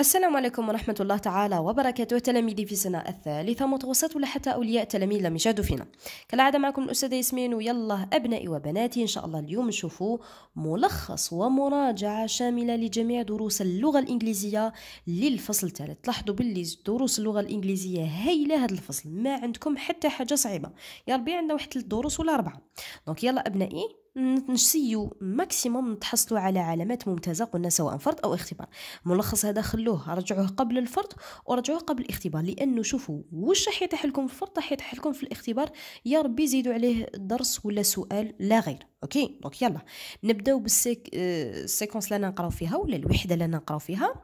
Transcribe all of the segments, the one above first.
السلام عليكم ورحمة الله تعالى وبركاته تلاميذي في السنة الثالثة متوسط ولا حتى أولياء تلاميذ لم يشاهدوا فينا كالعادة معكم الأستاذة ياسمين ويلا أبنائي وبناتي إن شاء الله اليوم نشوفوا ملخص ومراجعة شاملة لجميع دروس اللغة الإنجليزية للفصل الثالث لاحظوا باللي دروس اللغة الإنجليزية هايلة هذا الفصل ما عندكم حتى حاجة صعيبة يا ربي عندنا واحد ثلاث دروس ولا أربعة دونك يلا أبنائي نسيو ماكسيموم نتحصلوا على علامات ممتازه قلنا سواء فرض او اختبار ملخص هذا خلوه رجعوه قبل الفرض ورجعوه قبل الاختبار لانه شوفوا واش راح يطيح لكم في الفرض راح يطيح لكم في الاختبار يا ربي زيدوا عليه درس ولا سؤال لا غير اوكي دونك يلا نبداو بالسيكونس آه، اللي انا نقراو فيها ولا الوحده اللي انا نقراو فيها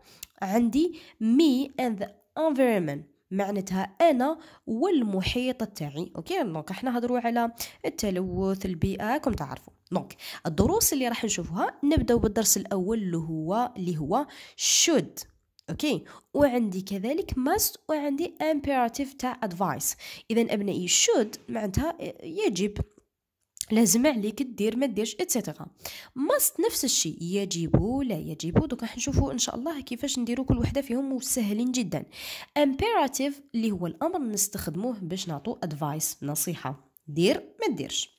عندي مي اند انفيرمنت معناتها انا والمحيط تاعي اوكي دونك احنا هضروا على التلوث البيئه كم تعرفوا دونك الدروس اللي راح نشوفها نبداو بالدرس الاول اللي هو اللي هو should اوكي وعندي كذلك must وعندي imperative تاع advice اذا ابنائي should معناتها يجب لازم عليك دير ما ديرش اتسيتيرا ماست نفس الشيء يجب لا يجب دوك راح نشوفوا ان شاء الله كيفاش نديروا كل وحده فيهم سهلين جدا امبيراتيف اللي هو الامر نستخدموه باش نعطو ادفايس نصيحه دير ما ديرش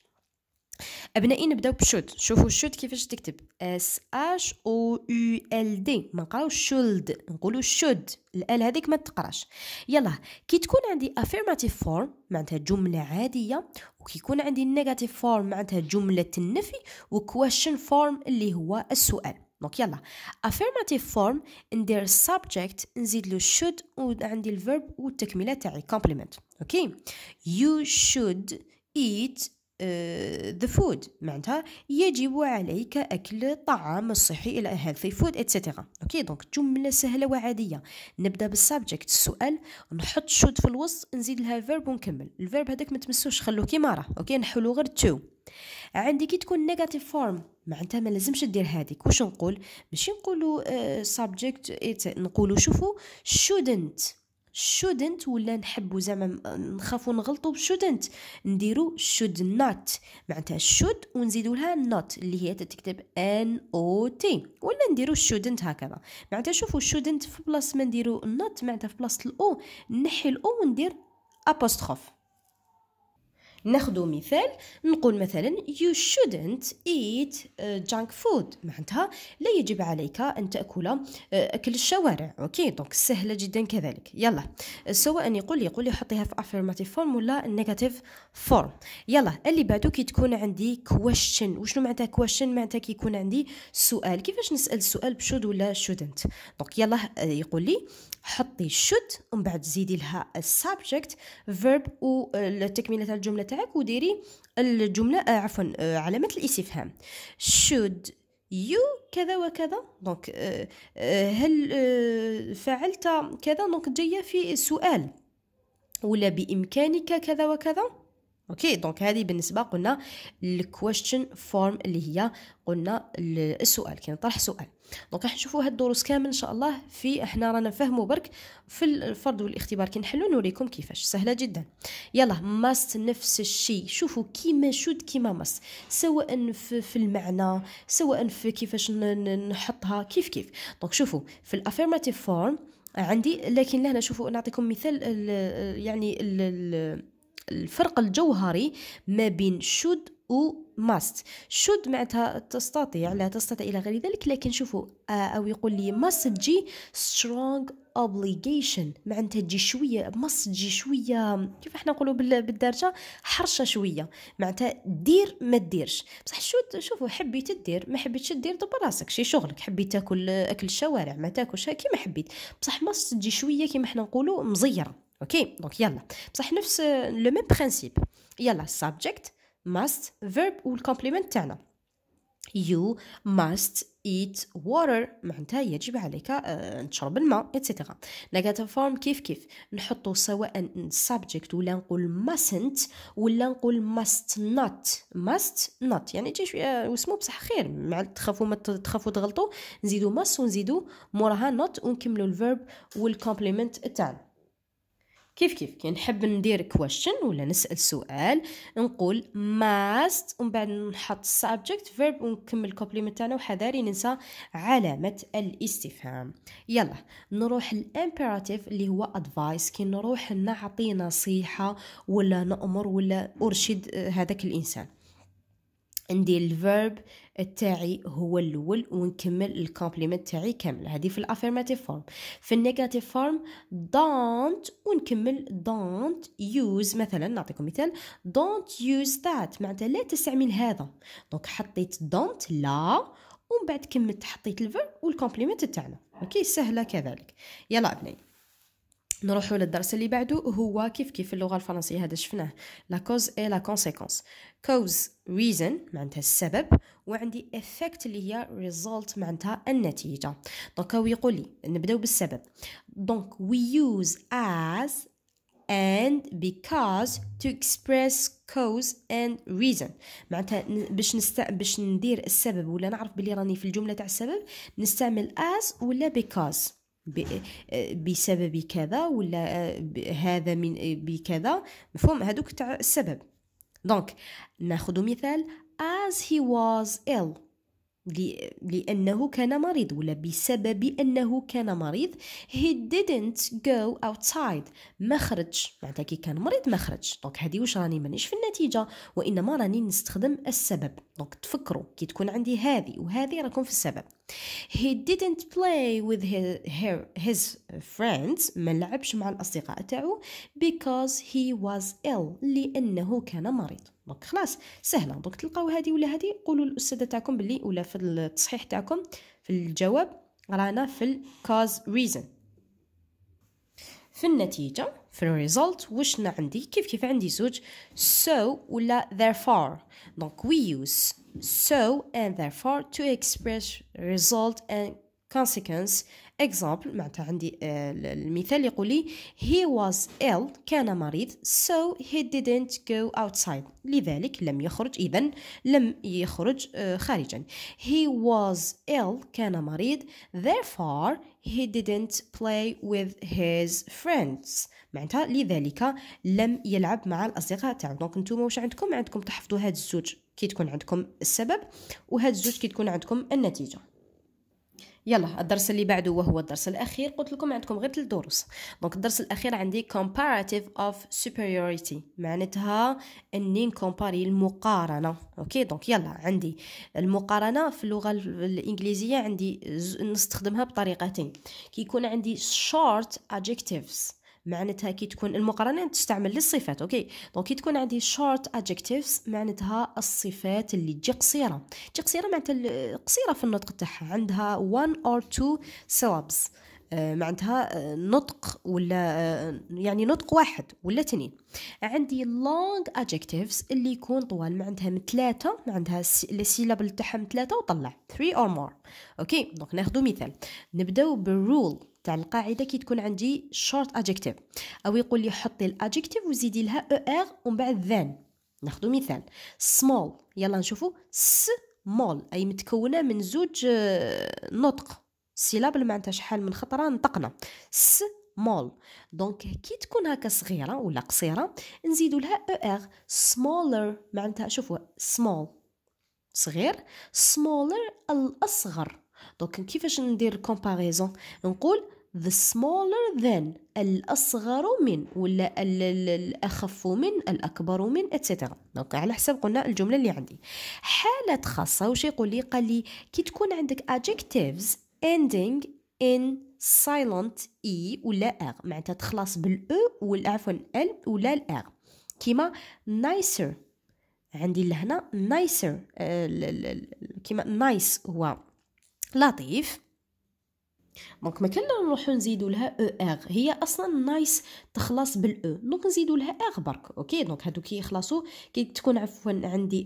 ابنائي نبداو بشوت شوفوا الشوت كيفاش تكتب اس اش او يو ال دي ما نقراوش شولد نقولوا شود الال هذيك ما تقراش يلا كي تكون عندي affirmative form معناتها جمله عاديه وكيكون عندي negative form معناتها جمله النفي وكويشن form اللي هو السؤال دونك يلا affirmative form ندير subject نزيد له should وعندي الفيرب والتكمله تاعي كومبليمنت اوكي يو شود eat آه، the food معناتها يجب عليك أكل الطعام الصحي إلى healthy food etc أوكي دونك جملة سهلة وعادية نبدأ بالسبجكت السؤال نحط شود في الوسط نزيد لها verb ونكمل الفيرب هذاك ما تمسوش خلوه كيما راه أوكي نحلو غير to عندي كي تكون نيجاتيف فورم معناتها ما لازمش دير هذيك واش نقول ماشي نقولوا uh, subject نقولوا شوفوا shouldn't shouldn't ولا نحبو زعما نخافو نغلطو shouldn't نديرو should not معناتها should ونزيدو لها not اللي هي تتكتب n o t ولا نديرو shouldn't هكذا معناتها شوفو shouldn't في بلاصه ما نديرو not معناتها في بلاصه الاو نحي الاو وندير apostrophe ناخدو مثال نقول مثلا you shouldn't eat uh, junk food معناتها لا يجب عليك أن تأكل uh, أكل الشوارع أوكي دونك سهلة جدا كذلك يلا سواء يقول يقول لي حطيها في affirmative form ولا negative form يلا اللي بعدو كي تكون عندي question وشنو معناتها question معناتها كي يكون عندي سؤال كيفاش نسأل سؤال بشود ولا shouldn't دونك يلا آه، يقول لي حطي should ومن بعد زيدي لها subject verb والتكملة آه، تاع الجملة تاعك وديري الجمله آه عفوا آه، علامه الاستفهام should يو كذا وكذا دونك آه،, آه هل آه فعلت كذا دونك جايه في سؤال ولا بامكانك كذا وكذا اوكي دونك هذه بالنسبه قلنا الكويشن فورم اللي هي قلنا السؤال كي نطرح سؤال دونك راح نشوفوا هاد الدروس كامل ان شاء الله في احنا رانا نفهموا برك في الفرض والاختبار كي نحلوا نوريكم كيفاش سهله جدا يلا ماست نفس الشيء شوفوا كيما شود كيما ماست سواء في, في المعنى سواء في كيفاش نحطها كيف كيف دونك شوفوا في الافيرماتيف فورم عندي لكن لهنا شوفوا نعطيكم مثال يعني الفرق الجوهري ما بين should و must should معناتها تستطيع لا تستطيع إلى غير ذلك لكن شوفوا آه، أو يقول لي must تجي strong obligation معناتها تجي شوية must تجي شوية كيف احنا نقولوا بالدارجة حرشة شوية معناتها دير ما ديرش بصح شود شوفوا حبيت تدير ما حبيتش تدير دبر راسك شي شغلك حبيت تاكل آه، أكل الشوارع ما تاكلش كيما حبيت بصح must تجي شوية كيما احنا نقولوا مزيرة اوكي دونك يلا بصح نفس لو ميم برينسيپ يلا subject فيرب و والكومبليمنت تاعنا يو ماست ايت واتر معناتها يجب عليك تشرب الماء اتسيتيرا نيجاتيف فورم كيف كيف نحطو سواء سابجكت ولا نقول ماسنت ولا نقول ماست نوت ماست نوت يعني تجي شويه واسمو بصح خير مع تخافوا ما تخافوا تغلطوا نزيدو ماست ونزيدو موراها نوت ونكملو الفيرب والكومبليمنت تاعنا كيف كيف كي يعني نحب ندير كويشن ولا نسال سؤال نقول ماست ومن بعد نحط subject فيرب ونكمل كومبليمنت تاعنا وحذاري ننسى علامه الاستفهام يلا نروح الامبيراتيف اللي هو ادفايس كي نروح نعطي نصيحه ولا نامر ولا ارشد آه، هذاك الانسان ندير الفيرب تاعي هو الاول ونكمل الكومبليمنت تاعي كامل هذه في الافيرماتيف فورم في النيجاتيف فورم دونت ونكمل دونت يوز مثلا نعطيكم مثال دونت يوز ذات معناتها لا تستعمل هذا دونك حطيت دونت لا ومن بعد كملت حطيت الفيرب والكومبليمنت تاعنا اوكي سهله كذلك يلا ابني نروحوا للدرس اللي بعده هو كيف كيف اللغه الفرنسيه هذا شفناه لا كوز اي لا كونسيكونس كوز ريزن معناتها السبب وعندي افكت اللي هي ريزولت معناتها النتيجه دونك هو يقول لي نبداو بالسبب دونك وي يوز as and because to express cause and reason معناتها باش نست... باش ندير السبب ولا نعرف بلي راني في الجمله تاع السبب نستعمل as ولا because آه، بسبب كذا ولا آه، هذا من آه، بكذا مفهوم هذوك تاع السبب دونك ناخذ مثال as he was ill لأنه كان مريض ولا بسبب أنه كان مريض he didn't go outside ما خرج معناتها كي كان مريض ما خرج دونك هذه واش راني مانيش في النتيجة وإنما راني نستخدم السبب دونك تفكروا كي تكون عندي هذه وهذه راكم في السبب he didn't play with his, friends ما لعبش مع الأصدقاء تاعو because he was ill لأنه كان مريض دونك خلاص سهله دونك تلقاو هذه ولا هذه قولوا للاستاذه تاعكم باللي ولا في التصحيح تاعكم في الجواب رانا في الكاز ريزن في النتيجة في الريزلت وشنا عندي كيف كيف عندي زوج so ولا therefore دونك we use so and therefore to express result and consequence اكزامبل معناتها عندي آه، المثال يقول لي he was ill كان مريض so he didn't go outside لذلك لم يخرج إذا لم يخرج آه، خارجا he was ill كان مريض therefore he didn't play with his friends معناتها لذلك لم يلعب مع الأصدقاء تاعو دونك نتوما واش عندكم عندكم تحفظوا هاد الزوج كي تكون عندكم السبب وهاد الزوج كي تكون عندكم النتيجه يلا الدرس اللي بعده وهو الدرس الاخير قلت لكم عندكم غير ثلاث دروس دونك الدرس الاخير عندي comparative of superiority معناتها اني نكومباري المقارنه اوكي دونك يلا عندي المقارنه في اللغه الانجليزيه عندي نستخدمها بطريقتين كي يكون عندي short adjectives معناتها كي تكون المقارنه تستعمل للصفات اوكي دونك كي تكون عندي شورت ادجكتيفز معناتها الصفات اللي تجي قصيره تجي قصيره معناتها قصيره في النطق تاعها عندها 1 اور 2 سيلابس معناتها آه، نطق ولا آه، يعني نطق واحد ولا تنين عندي لونغ adjectives اللي يكون طوال معناتها من ثلاثة معناتها السيلابل تاعهم ثلاثة وطلع 3 or more اوكي دونك ناخذ مثال نبداو بالرول تاع القاعده كي تكون عندي شورت ادجكتيف او يقول لي حطي الادجكتيف وزيدي لها او e ار ومن بعد ذان ناخذ مثال سمول يلا نشوفوا سمول اي متكونه من زوج آه، نطق سيلابل معناتها شحال من خطره نطقنا سمول دونك كي تكون هكا صغيره ولا قصيره نزيدوا لها او ار سمولر معناتها شوفوا سمول صغير سمولر الاصغر دونك كيفاش ندير كومباريزون نقول the smaller than الأصغر من ولا الأخف من الأكبر من etc دونك على حسب قلنا الجملة اللي عندي حالة خاصة وش يقول لي قال لي كي تكون عندك adjectives ending in silent e ولا r معناتها تخلص بالاو e ولا عفوا ال ولا r كيما nicer عندي لهنا nicer آه، كيما nice هو لطيف دونك ما كان نروحو نزيدو لها او e ار هي اصلا نايس تخلص بالاو e. دونك نزيدو لها ار برك اوكي دونك هادو كي يخلصوا كي تكون عفوا عندي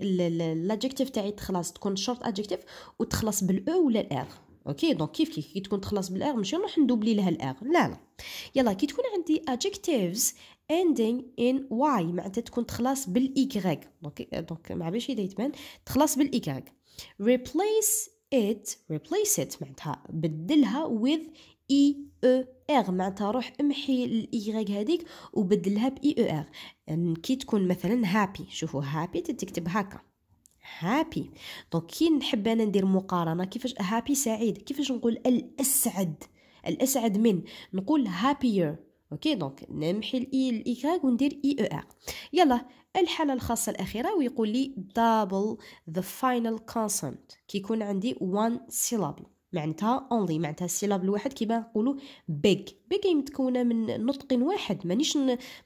لاجيكتيف تاعي تخلص تكون شورت ادجيكتيف وتخلص بالاو e ولا الار اوكي دونك كيف كيف كي تكون تخلص بالار ماشي نروح ندوبلي لها الار لا لا يلا كي تكون عندي adjectives ending in y معناتها تكون تخلص بالايكغيك دونك دونك ما اذا يبان تخلص بالايكغيك replace it replace it معناتها بدلها with اي او ار معناتها روح امحي الاي e هذيك وبدلها باي او ار r كي تكون مثلا هابي شوفوا هابي تكتب هكا هابي دونك كي نحب انا ندير مقارنه كيفاش هابي سعيد كيفاش نقول الاسعد الاسعد من نقول هابير اوكي دونك نمحي الاي الايكاغ وندير اي او ار يلا الحاله الخاصه الاخيره ويقول لي دابل ذا فاينل كونسونت كيكون عندي وان سيلابل معناتها اونلي معناتها السيلاب الواحد كيما نقولوا بيج بيج متكونه من نطق واحد مانيش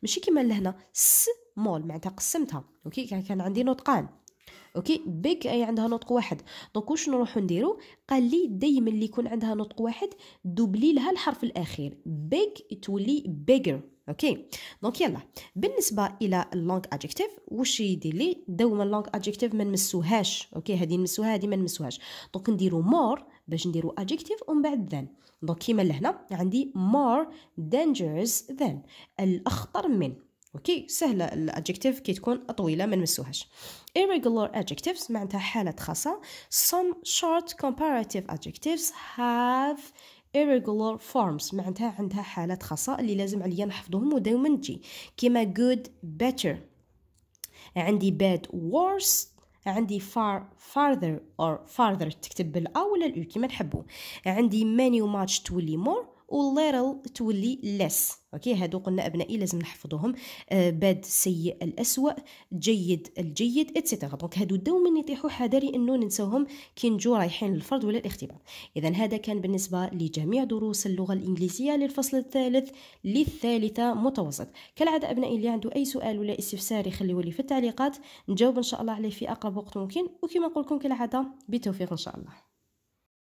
ماشي كيما لهنا سمول معناتها قسمتها اوكي كان عندي نطقان اوكي بيك اي عندها نطق واحد دونك واش نروحو نديرو قال لي دائما اللي يكون عندها نطق واحد دوبلي لها الحرف الاخير بيك تولي بيجر اوكي دونك يلا بالنسبه الى اللونغ ادجكتيف واش يدير لي دوما اللونغ ادجكتيف ما نمسوهاش اوكي هذه نمسوها هذه ما نمسوهاش دونك نديرو مور باش نديرو ادجكتيف ومن بعد ذن دونك كيما لهنا عندي مور دينجرز ذن الاخطر من اوكي سهله الادجكتيف كي تكون طويله ما نمسوهاش irregular adjectives معناتها حالات خاصه some short comparative adjectives have irregular forms معناتها عندها حالات خاصه اللي لازم عليا نحفظهم ودائما تجي كيما good better عندي bad worse عندي far farther or farther تكتب بالا ولا الاو كيما نحبو عندي many much تولي more والليرل تولي لس اوكي هادو قلنا ابنائي لازم نحفظوهم آه باد سيء الاسوء جيد الجيد اتسيتيرا دونك هادو دوما يطيحوا حذري انه ننساوهم كي نجو رايحين للفرض ولا الاختبار اذا هذا كان بالنسبه لجميع دروس اللغه الانجليزيه للفصل الثالث للثالثه متوسط كالعاده ابنائي اللي عنده اي سؤال ولا استفسار يخليه لي في التعليقات نجاوب ان شاء الله عليه في اقرب وقت ممكن وكما نقول لكم كالعاده بالتوفيق ان شاء الله